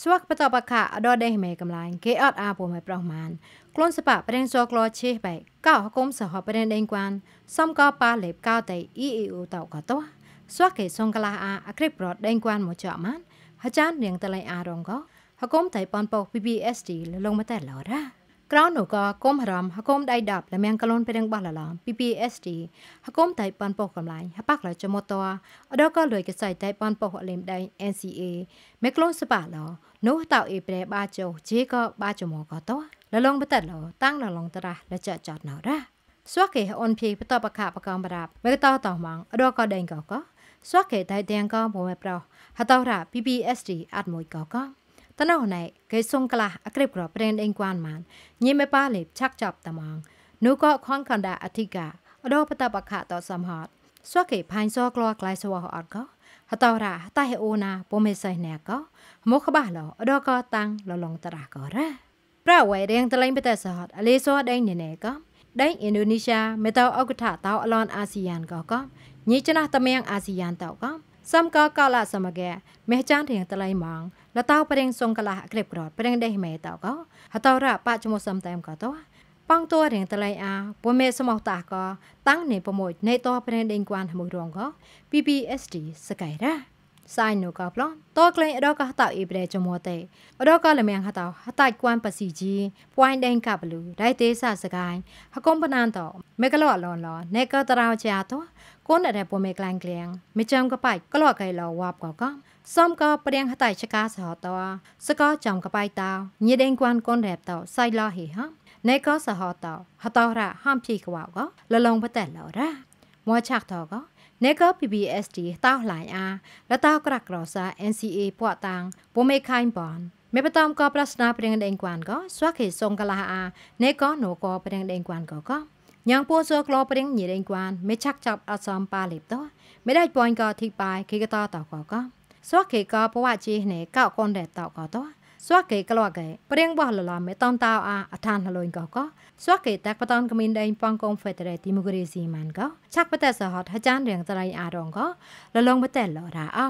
ស្វាក់បតបខៈអដដេមេកំឡាញ់គេអត់អាពុំឲ្យប្រោះម៉ានខ្លួនសបៈប្រេងសួរក្លោឈិបែកកោគុំសហប្រេងដេងគួនសំកោប៉ាលេបកោតៃអ៊ីអ៊ីអ៊ូតោកោតោស្វាក់គេសងក្លាអាអក្រិបប្រដេងគួនមកចោម៉ានអាចារ្យរៀងតលៃអារងកោហគុំតៃប៉ុនប៉ុ PPSD លលងមកតែឡរ៉ាក្រៅនោះក៏គុំហរំហគុំដៃដាប់លាមៀងកលូនពេរិងបោះលឡំ PPSD ហគុំតៃប៉ាន់ប៉ុកំឡាញ់ហបាក់លចមតអដកលួយកសៃតៃប៉ាន់ប៉ុលេមដៃ NCA មេក្លូនសបាឡនោះតៅអេប្រែបាចោជីក៏បាចមកក៏តលលងបតឡតាំងលលងតរះលចចតណរះស្វះគេអូនភីបតបកបកំរាបមេតតម៉ងអដកដេងក៏ក៏ស្វះគេតៃទាំងក៏មួយប្រោហតរ៉ា PPSD អត់មួយកក៏តណោណៃគេសុងក្លះអក្រិបក្រប្រេនដេងគួនម៉ានញីមេប៉ាលេបឆាក់ចាប់តាមងនូក៏ខងខណ្ដាអធិកាអដោបតបខៈតសំហតសួគេផាញ់សក្លក្លៃសវអត់ក៏ហតរ៉ាតៃអូណាពុំហេសៃណែក៏មកក្បះឡអដោក៏តាំងលលងតរះក៏រ៉ាប្រាវ៉ៃរៀងតលេងបតសហតអលេសដេងណែណែក៏ដេងឥណ្ឌូនេស៊ីមេតោអកុថាតោអឡនអាស៊ានក៏ក៏ញីចណះតមៀងអាស៊ានតោក៏សំកកលសមកែមេចានធៀងតលៃម៉ងលតោប្រេងសងកលក្រិបក្រតប្រេងដេះមេតកហតរៈបច្ចមុសំតែមកតោបងតួរៀងតលៃអាពមេសមោតាកតាំងនេះប្រមួយនៃតោប្រេងដេងគួនហមួយរងក PPSD សកៃរ៉ាไซน์นูกับลอตอกเลนดอกหัตาอีเบรจมัวเตดอกเลเมียงหัตาหัตากวนปสีจีปวยแดงกับลูได้เตสาสกายฮกมปนานต่อเมกะลอลอนลอเนกะตราวจาตัวกนอะไรปวเมกลางเกลียงไม่จำกะไปก็ลอไกลอวาบกอกส้มก็เปรียงหัตาชกาสหตอสก็จำกะไปตาวยีแดงกวนก้นแรบต่สไซลอเฮฮะในก็สหตอหตอระห้ามพีกวาาก็ละลงปะแต่เหล่าระมัวฉากตอก็នេក PBSD តោឡៃអារតោក្រក្រសា NCA ពួតាំងពុំឯខៃបនមេបតំក៏ប្រស្នាព្រៀងដេងគួនក៏ស្វាខេសុងកលាអានេកណូក៏ព្រៀងដេងគួនក៏ក៏ញ៉ាងពូសើក្លោព្រៀងញីដេងគួនមេឆាក់ចាប់អត់សំប៉ាលីបតោមេដាច់ពួនក៏ធីបាយគេក៏តតក៏ក៏ស្វាខេក៏ពវ៉ាជីនេកោកុនដែរតក៏តោស្វាកេក្លកេព្រៀងបោះលឡាមេតនតោអាអឋានហលុញកកស្វាកេតាក់បតនកមីនដេងប៉ងកងហ្វេតរេទីមូគ្រីស៊ីម៉ានកឆាក់បតេសហតហចានរៀងតរៃអារងកលលងបតេលរ៉ាអោ